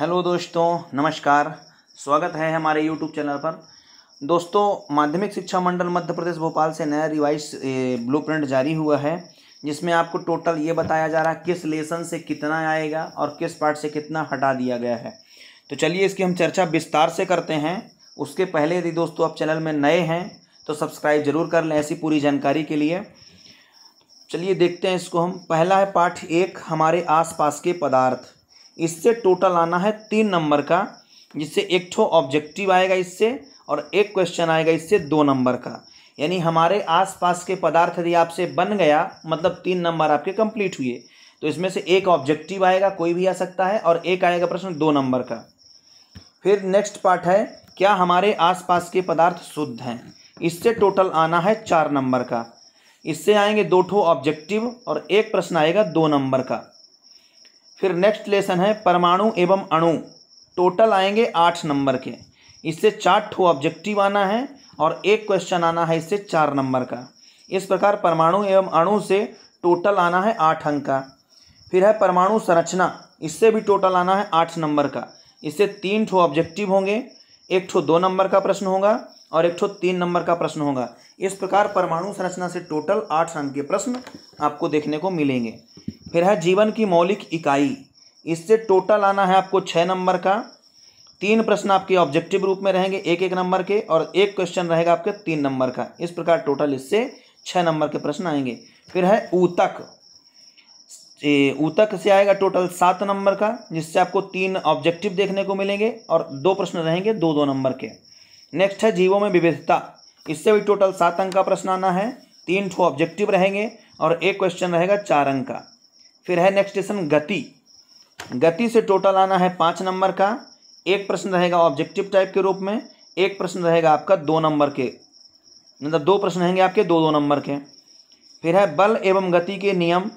hello दोस्तों नमस्कार स्वागत है हमारे यूट्यूब चैनल पर दोस्तों माध्यमिक शिक्षा मंडल मध्य प्रदेश भोपाल से नया रिवाइज ब्लू जारी हुआ है जिसमें आपको टोटल ये बताया जा रहा है किस लेसन से कितना आएगा और किस पार्ट से कितना हटा दिया गया है तो चलिए इसकी हम चर्चा विस्तार से करते हैं उसके पहले यदि दोस्तों आप चैनल में नए हैं तो सब्सक्राइब जरूर कर लें ऐसी पूरी जानकारी के लिए चलिए देखते हैं इसको हम पहला है पाठ एक हमारे आसपास के पदार्थ इससे टोटल आना है तीन नंबर का जिससे एक ठो ऑब्जेक्टिव आएगा इससे और एक क्वेश्चन आएगा इससे दो नंबर का यानी हमारे आसपास के पदार्थ यदि आपसे बन गया मतलब तीन नंबर आपके कंप्लीट हुए तो इसमें से एक ऑब्जेक्टिव आएगा कोई भी आ सकता है और एक आएगा प्रश्न दो नंबर का फिर नेक्स्ट पार्ट है क्या हमारे आसपास के पदार्थ शुद्ध हैं इससे टोटल आना है चार नंबर का इससे आएंगे दो ठो ऑब्जेक्टिव और एक प्रश्न आएगा दो नंबर का फिर नेक्स्ट लेसन है परमाणु एवं अणु टोटल आएंगे आठ नंबर के इससे चार ठो ऑब्जेक्टिव आना है और एक क्वेश्चन आना है इससे चार नंबर का इस प्रकार परमाणु एवं अणु से टोटल आना है आठ अंक का फिर है परमाणु संरचना इससे भी टोटल आना है आठ नंबर का इससे तीन ठो ऑब्जेक्टिव होंगे एक ठो दो नंबर का प्रश्न होगा और एक ठो तीन नंबर का प्रश्न होगा इस प्रकार परमाणु संरचना से टोटल आठ अंक के प्रश्न आपको देखने को मिलेंगे फिर है जीवन की मौलिक इकाई इससे टोटल आना है आपको छः नंबर का तीन प्रश्न आपके ऑब्जेक्टिव रूप में रहेंगे एक एक नंबर के और एक क्वेश्चन रहेगा आपके तीन नंबर का इस प्रकार टोटल इससे छः नंबर के प्रश्न आएंगे फिर है ऊतक ऊतक से आएगा टोटल सात नंबर का जिससे आपको तीन ऑब्जेक्टिव देखने को मिलेंगे और दो प्रश्न रहेंगे दो दो नंबर के नेक्स्ट है जीवों में विविधता इससे भी टोटल सात अंक का प्रश्न आना है तीन ठो ऑब्जेक्टिव रहेंगे और एक क्वेश्चन रहेगा चार अंक का फिर है नेक्स्ट क्वेश्चन गति गति से टोटल आना है पाँच नंबर का एक प्रश्न रहेगा ऑब्जेक्टिव टाइप के रूप में एक प्रश्न रहेगा आपका दो नंबर के मतलब दो प्रश्न रहेंगे आपके दो दो नंबर के फिर है बल एवं गति के नियम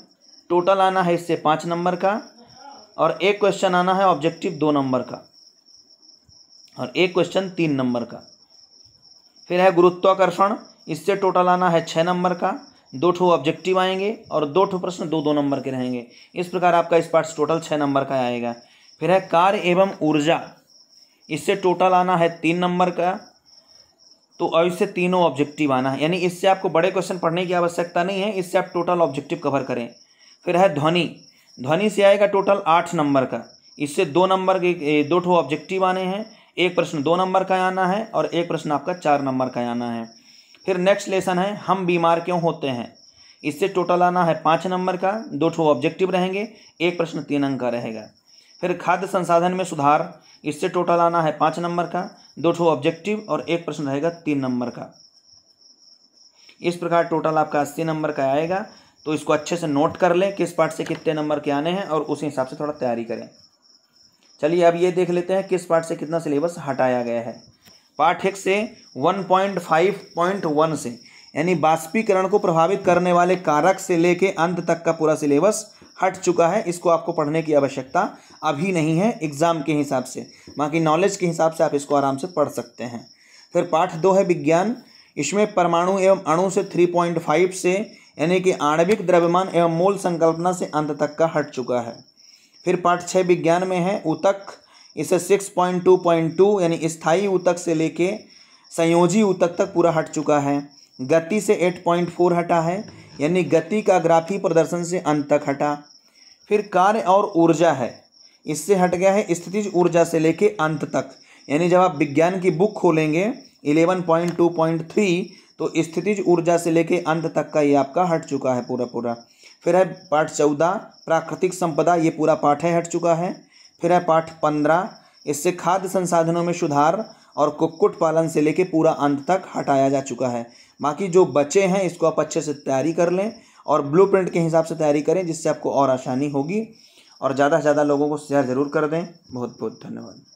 टोटल आना है इससे पाँच नंबर का और एक क्वेश्चन आना है ऑब्जेक्टिव दो नंबर का और एक क्वेश्चन तीन नंबर का फिर है गुरुत्वाकर्षण इससे टोटल आना है छः नंबर का दो ठो ऑब्जेक्टिव आएंगे और दो ठो प्रश्न दो दो नंबर के रहेंगे इस प्रकार आपका इस पार्ट टोटल छः नंबर का आएगा फिर है कार्य एवं ऊर्जा इससे टोटल आना है तीन नंबर का तो अब इससे तीनों ऑब्जेक्टिव आना है यानी इससे आपको बड़े क्वेश्चन पढ़ने की आवश्यकता नहीं है इससे आप टोटल ऑब्जेक्टिव कवर करें फिर है ध्वनि ध्वनि से आएगा टोटल आठ नंबर का इससे दो नंबर के दो ठो ऑब्जेक्टिव आने हैं एक प्रश्न दो नंबर का आना है और एक प्रश्न आपका चार नंबर का आना है फिर नेक्स्ट लेसन है हम बीमार क्यों होते हैं इससे टोटल आना है पाँच नंबर का दो ठो ऑब्जेक्टिव रहेंगे एक प्रश्न तीन अंक का रहेगा फिर खाद्य संसाधन में सुधार इससे टोटल आना है पाँच नंबर का दो ठो ऑब्जेक्टिव और एक प्रश्न रहेगा तीन नंबर का इस प्रकार टोटल आपका अस्सी नंबर का आएगा तो इसको अच्छे से नोट कर लें किस पार्ट से कितने नंबर के आने हैं और उसी हिसाब से थोड़ा तैयारी करें चलिए अब ये देख लेते हैं किस पार्ट से कितना सिलेबस हटाया गया है पाठ एक से 1.5.1 से यानी बाष्पीकरण को प्रभावित करने वाले कारक से लेके अंत तक का पूरा सिलेबस हट चुका है इसको आपको पढ़ने की आवश्यकता अभी नहीं है एग्ज़ाम के हिसाब से बाकी नॉलेज के हिसाब से आप इसको आराम से पढ़ सकते हैं फिर पाठ दो है विज्ञान इसमें परमाणु एवं अणु से 3.5 से यानी कि आणविक द्रव्यमान एवं मूल संकल्पना से अंत तक का हट चुका है फिर पाठ छः विज्ञान में है उतक इसे 6.2.2 यानी स्थायी ऊतक से लेके संयोजी ऊतक तक पूरा हट चुका है गति से 8.4 हटा है यानी गति का ग्राफी प्रदर्शन से अंत तक हटा फिर कार्य और ऊर्जा है इससे हट गया है स्थितिज ऊर्जा से लेके अंत तक यानी जब आप विज्ञान की बुक खोलेंगे 11.2.3 तो स्थितिज ऊर्जा से लेके अंत तक का ये आपका हट चुका है पूरा पूरा फिर है पाठ चौदह प्राकृतिक संपदा ये पूरा पाठ है हट चुका है फिर है पाठ पंद्रह इससे खाद्य संसाधनों में सुधार और कुक्कुट पालन से लेके पूरा अंत तक हटाया जा चुका है बाकी जो बचे हैं इसको आप अच्छे से तैयारी कर लें और ब्लू प्रिंट के हिसाब से तैयारी करें जिससे आपको और आसानी होगी और ज़्यादा से ज़्यादा लोगों को शेयर ज़रूर कर दें बहुत बहुत धन्यवाद